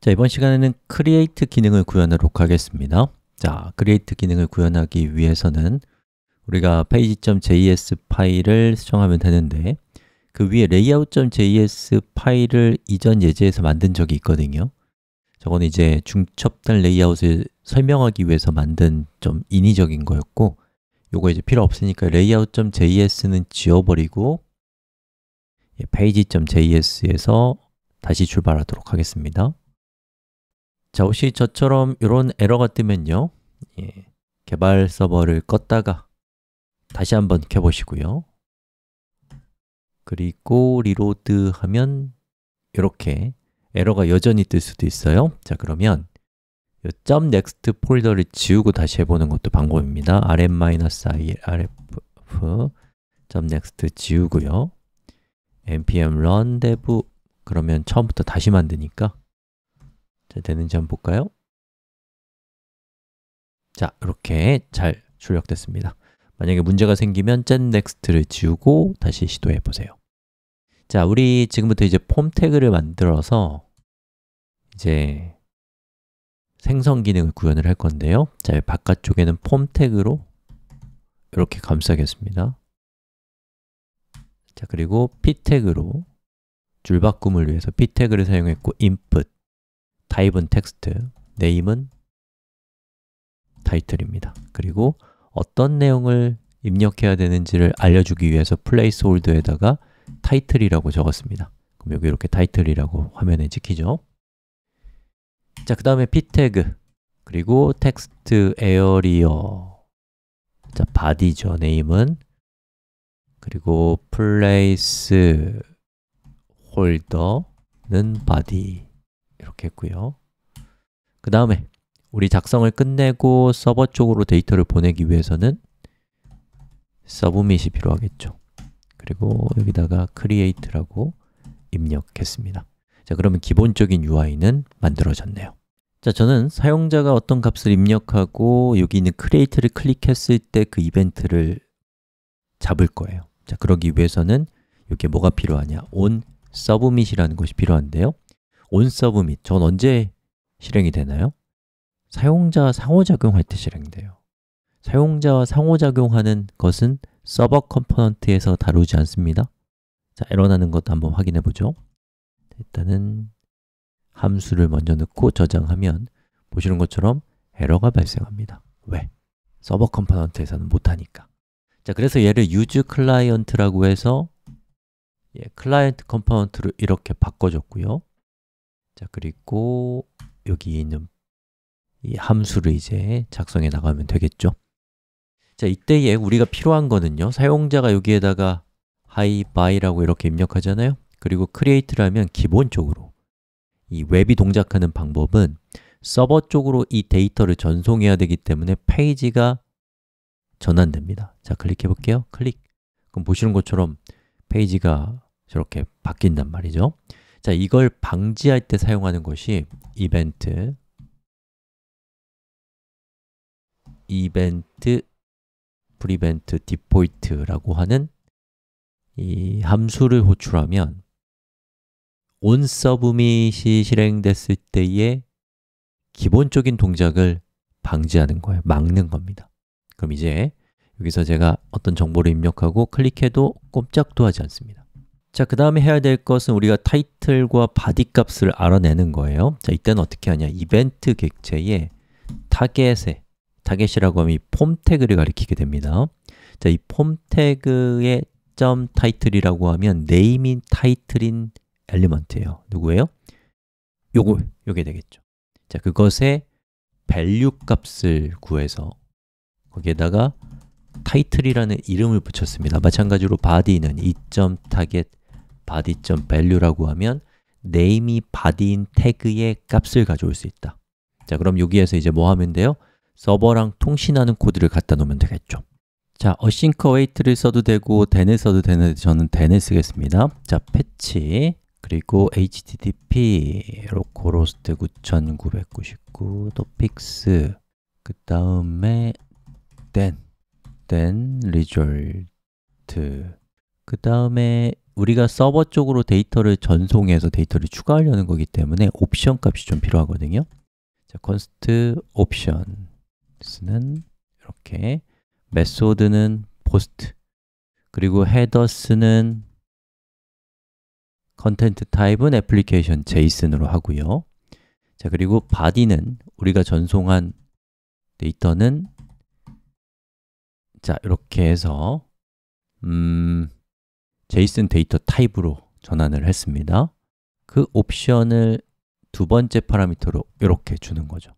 자, 이번 시간에는 create 기능을 구현하도록 하겠습니다. 자, create 기능을 구현하기 위해서는 우리가 page.js 파일을 수정하면 되는데 그 위에 layout.js 파일을 이전 예제에서 만든 적이 있거든요. 저건 이제 중첩단 레이아웃을 설명하기 위해서 만든 좀 인위적인 거였고 요거 이제 필요 없으니까 layout.js는 지워버리고 페이지.js에서 예, 다시 출발하도록 하겠습니다. 자, 혹시 저처럼 이런 에러가 뜨면요 예, 개발 서버를 껐다가 다시 한번 켜보시고요 그리고 리로드 하면 이렇게 에러가 여전히 뜰 수도 있어요 자, 그러면 요 .next 폴더를 지우고 다시 해보는 것도 방법입니다 rm-i, rf, .next 지우고요 npm run dev 그러면 처음부터 다시 만드니까 자, 되는지 한번 볼까요? 자, 이렇게 잘 출력됐습니다. 만약에 문제가 생기면 젠 넥스트를 지우고 다시 시도해 보세요. 자, 우리 지금부터 이제 폼 태그를 만들어서 이제 생성 기능을 구현을 할 건데요. 자, 바깥쪽에는 폼 태그로 이렇게 감싸겠습니다. 자, 그리고 p 태그로 줄 바꿈을 위해서 p 태그를 사용했고 input 타입은 텍스트, 네임은 타이틀입니다. 그리고 어떤 내용을 입력해야 되는지를 알려주기 위해서 placeholder에다가 타이틀이라고 적었습니다. 그럼 여기 이렇게 타이틀이라고 화면에 찍히죠. 자, 그 다음에 p 태그 그리고 텍스트 에어리어 자, 바디죠, 네임은 그리고 place holder는 바디 이렇게 했고요 그 다음에 우리 작성을 끝내고 서버 쪽으로 데이터를 보내기 위해서는 서브밋이 필요하겠죠 그리고 여기다가 create라고 입력했습니다 자 그러면 기본적인 UI는 만들어졌네요 자 저는 사용자가 어떤 값을 입력하고 여기 있는 create를 클릭했을 때 그 이벤트를 잡을 거예요 자 그러기 위해서는 여기에 뭐가 필요하냐 on submit이라는 것이 필요한데요 온서브 및 저건 언제 실행이 되나요? 사용자와 상호작용할 때 실행돼요 사용자와 상호작용하는 것은 서버 컴포넌트에서 다루지 않습니다 자, 에러나는 것도 한번 확인해 보죠 일단은 함수를 먼저 넣고 저장하면 보시는 것처럼 에러가 발생합니다 왜? 서버 컴포넌트에서는 못하니까 자, 그래서 얘를 유즈 클라이언트라고 해서 예, 클라이언트 컴포넌트로 이렇게 바꿔줬고요 자, 그리고 여기 있는 이 함수를 이제 작성해 나가면 되겠죠 자, 이때에 우리가 필요한 거는요 사용자가 여기에다가 hi, by라고 이렇게 입력하잖아요 그리고 create라면 기본적으로 이 웹이 동작하는 방법은 서버 쪽으로 이 데이터를 전송해야 되기 때문에 페이지가 전환됩니다 자, 클릭해 볼게요 클릭 그럼 보시는 것처럼 페이지가 저렇게 바뀐단 말이죠 자, 이걸 방지할 때 사용하는 것이 이벤트 이벤트 prevent default라고 하는 이 함수를 호출하면 on s u b m 이 실행됐을 때의 기본적인 동작을 방지하는 거예요. 막는 겁니다. 그럼 이제 여기서 제가 어떤 정보를 입력하고 클릭해도 꼼짝도 하지 않습니다. 자, 그 다음에 해야 될 것은 우리가 타이틀과 바디 값을 알아내는 거예요. 자, 이때는 어떻게 하냐? 이벤트 객체에 타겟에, 타겟이라고 하면 이 폼 태그를 가리키게 됩니다. 자, 이 폼 태그의 점 타이틀이라고 하면 네임인 타이틀인 엘리먼트예요. 누구예요? 요거, 요게 되겠죠. 자, 그것의 밸류 값을 구해서 거기에다가 타이틀이라는 이름을 붙였습니다. 마찬가지로 바디는 2점 타겟 body.value라고 하면 name이 body인 태그의 값을 가져올 수 있다 자, 그럼 여기에서 이제 뭐 하면 돼요? 서버랑 통신하는 코드를 갖다 놓으면 되겠죠 자, async await를 써도 되고 den을 써도 되는데 저는 den을 쓰겠습니다 자, 패치 그리고 http 로코로스트 9999또 픽스 그 다음에 then then result 그 다음에 우리가 서버 쪽으로 데이터를 전송해서 데이터를 추가하려는 거기 때문에 옵션 값이 좀 필요하거든요 자, const options는 이렇게 메소드는 post 그리고 headers는 content t y p e 은 application json으로 하고요 자, 그리고 body는 우리가 전송한 데이터는 자, 이렇게 해서 음... JSON 데이터 타입으로 전환을 했습니다 그 옵션을 두 번째 파라미터로 이렇게 주는 거죠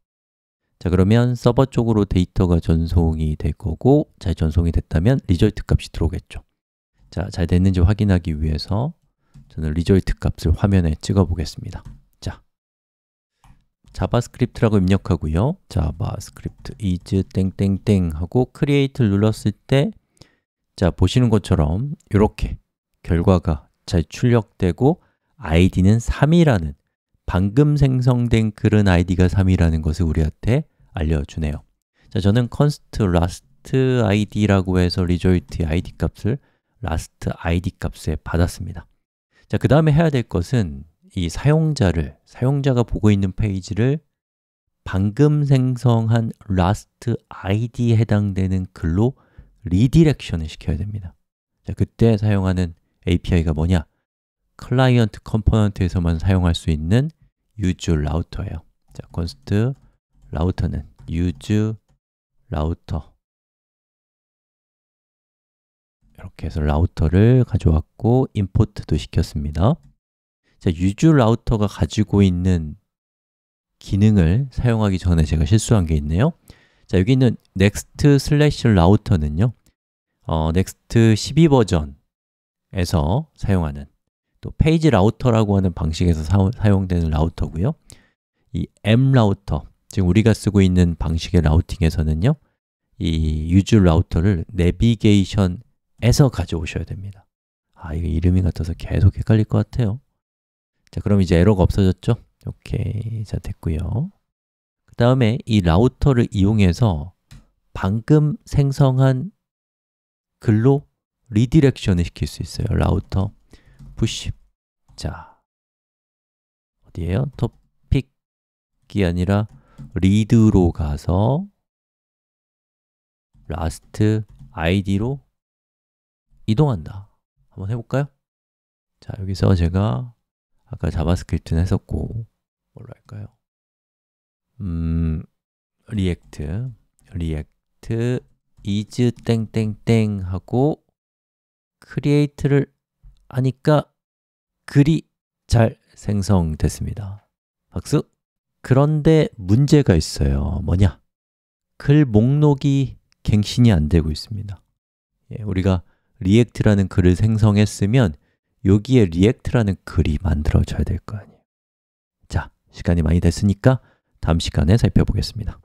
자 그러면 서버 쪽으로 데이터가 전송이 될 거고 잘 전송이 됐다면 리절트 값이 들어오겠죠 자, 잘 됐는지 확인하기 위해서 저는 리절트 값을 화면에 찍어 보겠습니다 자, 자바스크립트라고 입력하고요 자바스크립트 is 땡땡땡 하고 크리에이트를 눌렀을 때 자, 보시는 것처럼 이렇게 결과가 잘 출력되고 id는 3이라는 방금 생성된 글은 id가 3이라는 것을 우리한테 알려주네요 자, 저는 const last id라고 해서 result id 값을 last id 값에 받았습니다 자, 그 다음에 해야 될 것은 이 사용자를, 사용자가 보고 있는 페이지를 방금 생성한 last id에 해당되는 글로 리디렉션을 시켜야 됩니다 자, 그때 사용하는 API가 뭐냐? 클라이언트 컴포넌트에서만 사용할 수 있는 유즈 라우터예요. 자, const 라우터는 유즈 라우터 이렇게 해서 라우터를 가져왔고 임포트도 시켰습니다. 자, 유즈 라우터가 가지고 있는 기능을 사용하기 전에 제가 실수한 게 있네요. 자, 여기 있는 next slash router는요. 어, next 12 버전 에서 사용하는 또 페이지 라우터라고 하는 방식에서 사, 용되는 라우터고요 이 M 라우터, 지금 우리가 쓰고 있는 방식의 라우팅에서는요 이 유즈 라우터를 내비게이션에서 가져오셔야 됩니다 아, 이거 이름이 같아서 계속 헷갈릴 것 같아요 자, 그럼 이제 에러가 없어졌죠? 오케이, 자 됐고요 그 다음에 이 라우터를 이용해서 방금 생성한 글로 리디렉션을 시킬 수 있어요. 라우터 푸 u 자 어디에요? 토픽이 아니라 리드로 가서 라스트 아이디로 이동한다. 한번 해볼까요? 자, 여기서 제가 아까 자바스크립트는 했었고 뭘로 할까요? 음, 리액트, 리액트 이즈 땡땡땡 하고 크리에이트를 하니까 글이 잘 생성됐습니다. 박수! 그런데 문제가 있어요. 뭐냐? 글 목록이 갱신이 안 되고 있습니다. 예, 우리가 r e a c t 라는 글을 생성했으면 여기에 r e a c t 라는 글이 만들어져야 될 거 아니에요. 자, 시간이 많이 됐으니까 다음 시간에 살펴보겠습니다.